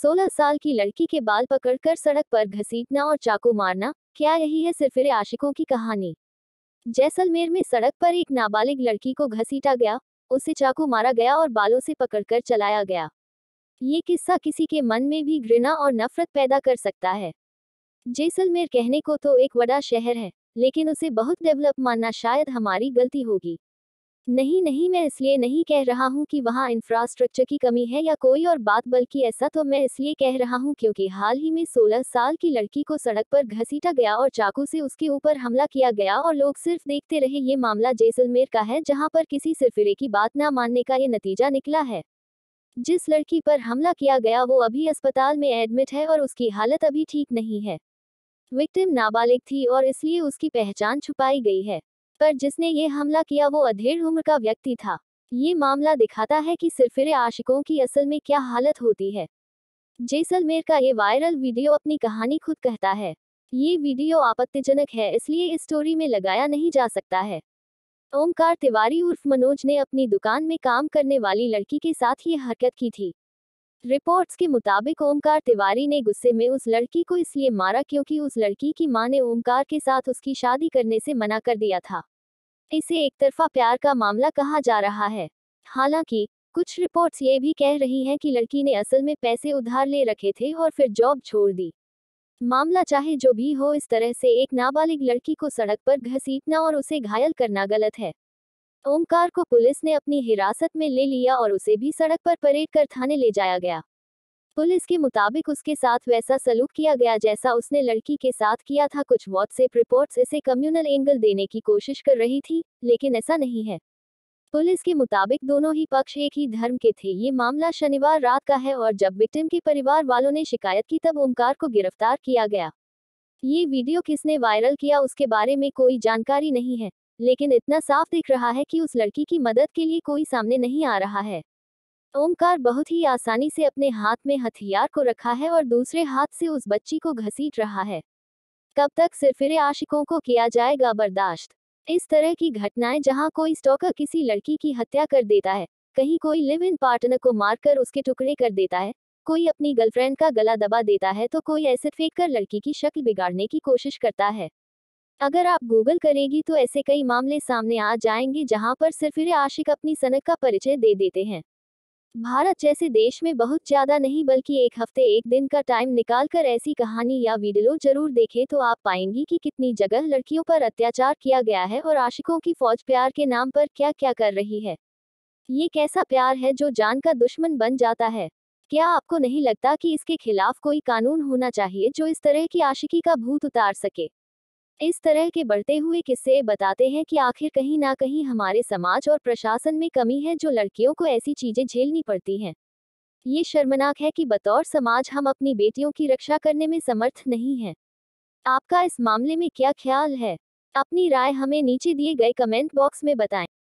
सोलह साल की लड़की के बाल पकड़कर सड़क पर घसीटना और चाकू मारना क्या यही है सिरफिरे आशिकों की कहानी जैसलमेर में सड़क पर एक नाबालिग लड़की को घसीटा गया उसे चाकू मारा गया और बालों से पकड़कर चलाया गया ये किस्सा किसी के मन में भी घृणा और नफरत पैदा कर सकता है जैसलमेर कहने को तो एक बड़ा शहर है लेकिन उसे बहुत डेवलप मानना शायद हमारी गलती होगी नहीं नहीं मैं इसलिए नहीं कह रहा हूँ कि वहाँ इंफ्रास्ट्रक्चर की कमी है या कोई और बात बल्कि ऐसा तो मैं इसलिए कह रहा हूँ क्योंकि हाल ही में 16 साल की लड़की को सड़क पर घसीटा गया और चाकू से उसके ऊपर हमला किया गया और लोग सिर्फ देखते रहे ये मामला जैसलमेर का है जहाँ पर किसी सिरफिरे की बात न मानने का ये नतीजा निकला है जिस लड़की पर हमला किया गया वो अभी अस्पताल में एडमिट है और उसकी हालत अभी ठीक नहीं है विक्टिम नाबालिग थी और इसलिए उसकी पहचान छुपाई गई है पर जिसने ये हमला किया वो अधेड़ उम्र का व्यक्ति था ये मामला दिखाता है कि सिरफिरे आशिकों की असल में क्या हालत होती है जैसलमेर का ये वायरल वीडियो अपनी कहानी खुद कहता है ये वीडियो आपत्तिजनक है इसलिए इस स्टोरी में लगाया नहीं जा सकता है ओमकार तिवारी उर्फ मनोज ने अपनी दुकान में काम करने वाली लड़की के साथ ये हरकत की थी रिपोर्ट्स के मुताबिक ओमकार तिवारी ने गुस्से में उस लड़की को इसलिए मारा क्योंकि उस लड़की की मां ने ओमकार के साथ उसकी शादी करने से मना कर दिया था इसे एक तरफा प्यार का मामला कहा जा रहा है हालांकि कुछ रिपोर्ट्स ये भी कह रही हैं कि लड़की ने असल में पैसे उधार ले रखे थे और फिर जॉब छोड़ दी मामला चाहे जो भी हो इस तरह से एक नाबालिग लड़की को सड़क पर घसीटना और उसे घायल करना गलत है ओमकार को पुलिस ने अपनी हिरासत में ले लिया और उसे भी सड़क पर परेड कर थाने ले जाया गया पुलिस के मुताबिक उसके साथ वैसा सलूक किया गया जैसा उसने लड़की के साथ किया था कुछ व्हाट्सएप रिपोर्ट्स इसे कम्युनल एंगल देने की कोशिश कर रही थी लेकिन ऐसा नहीं है पुलिस के मुताबिक दोनों ही पक्ष एक ही धर्म के थे ये मामला शनिवार रात का है और जब विक्टिम के परिवार वालों ने शिकायत की तब ओमकार को गिरफ्तार किया गया ये वीडियो किसने वायरल किया उसके बारे में कोई जानकारी नहीं है लेकिन इतना साफ दिख रहा है कि उस लड़की की मदद के लिए कोई सामने नहीं आ रहा है ओमकार बहुत ही आसानी से अपने हाथ में हथियार को रखा है और दूसरे हाथ से उस बच्ची को घसीट रहा है कब तक सिरफिरे आशिकों को किया जाएगा बर्दाश्त इस तरह की घटनाएं जहां कोई स्टॉकर किसी लड़की की हत्या कर देता है कहीं कोई लिव इन पार्टनर को मारकर उसके टुकड़े कर देता है कोई अपनी गर्लफ्रेंड का गला दबा देता है तो कोई ऐसे फेंक कर लड़की की शक्ल बिगाड़ने की कोशिश करता है अगर आप गूगल करेगी तो ऐसे कई मामले सामने आ जाएंगे जहां पर सिर्फ आशिक अपनी सनक का परिचय दे देते हैं भारत जैसे देश में बहुत ज्यादा नहीं बल्कि एक हफ्ते एक दिन का टाइम निकाल कर ऐसी कहानी या वीडियो जरूर देखें तो आप पाएंगी कि कितनी जगह लड़कियों पर अत्याचार किया गया है और आशिकों की फौज प्यार के नाम पर क्या क्या कर रही है ये कैसा प्यार है जो जान का दुश्मन बन जाता है क्या आपको नहीं लगता कि इसके खिलाफ कोई कानून होना चाहिए जो इस तरह की आशिकी का भूत उतार सके इस तरह के बढ़ते हुए किस्से बताते हैं कि आखिर कहीं ना कहीं हमारे समाज और प्रशासन में कमी है जो लड़कियों को ऐसी चीजें झेलनी पड़ती हैं ये शर्मनाक है कि बतौर समाज हम अपनी बेटियों की रक्षा करने में समर्थ नहीं हैं आपका इस मामले में क्या ख्याल है अपनी राय हमें नीचे दिए गए कमेंट बॉक्स में बताएं